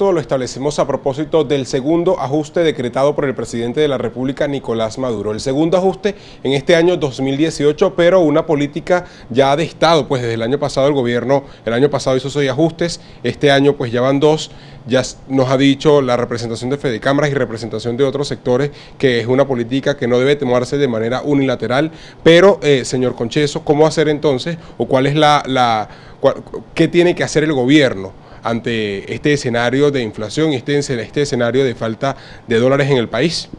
lo establecemos a propósito del segundo ajuste decretado por el presidente de la República, Nicolás Maduro. El segundo ajuste en este año 2018, pero una política ya de Estado, pues desde el año pasado el gobierno, el año pasado hizo seis ajustes, este año pues ya van dos, ya nos ha dicho la representación de Cámaras y representación de otros sectores que es una política que no debe tomarse de manera unilateral, pero eh, señor Concheso, ¿cómo hacer entonces o cuál es la, qué tiene que hacer el gobierno? ante este escenario de inflación y este, este escenario de falta de dólares en el país?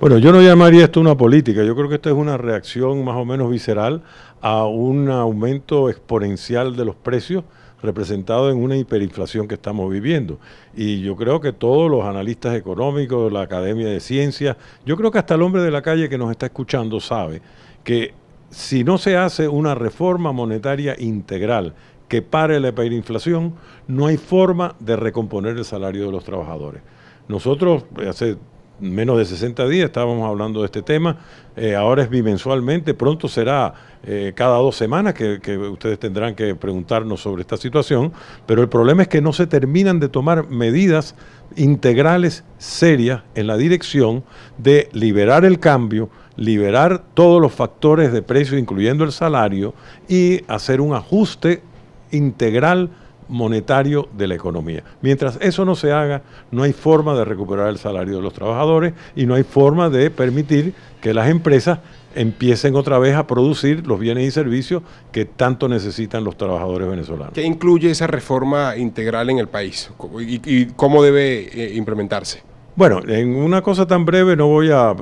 Bueno, yo no llamaría esto una política, yo creo que esto es una reacción más o menos visceral a un aumento exponencial de los precios representado en una hiperinflación que estamos viviendo. Y yo creo que todos los analistas económicos, la Academia de Ciencias, yo creo que hasta el hombre de la calle que nos está escuchando sabe que si no se hace una reforma monetaria integral que pare la hiperinflación, no hay forma de recomponer el salario de los trabajadores. Nosotros eh, hace menos de 60 días estábamos hablando de este tema, eh, ahora es bimensualmente, pronto será eh, cada dos semanas que, que, ustedes tendrán que preguntarnos sobre esta situación, pero el problema es que no se terminan de tomar medidas integrales serias en la dirección de liberar el cambio, liberar todos los factores de precio, incluyendo el salario, y hacer un ajuste integral monetario de la economía. Mientras eso no se haga, no hay forma de recuperar el salario de los trabajadores y no hay forma de permitir que las empresas empiecen otra vez a producir los bienes y servicios que tanto necesitan los trabajadores venezolanos. ¿Qué incluye esa reforma integral en el país y, cómo debe eh, implementarse? Bueno, en una cosa tan breve no voy a,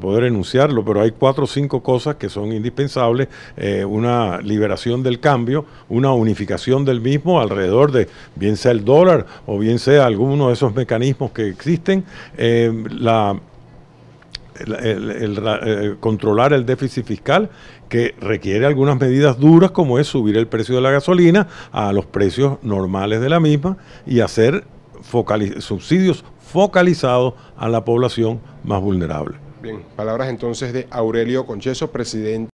poder enunciarlo, pero hay cuatro o cinco cosas que son indispensables. Eh, una liberación del cambio, una unificación del mismo alrededor de, bien sea el dólar o bien sea alguno de esos mecanismos que existen. Eh, la eh, controlar el déficit fiscal que requiere algunas medidas duras como es subir el precio de la gasolina a los precios normales de la misma y hacer subsidios focalizados a la población más vulnerable. Bien, palabras entonces de Aurelio Concheso, presidente.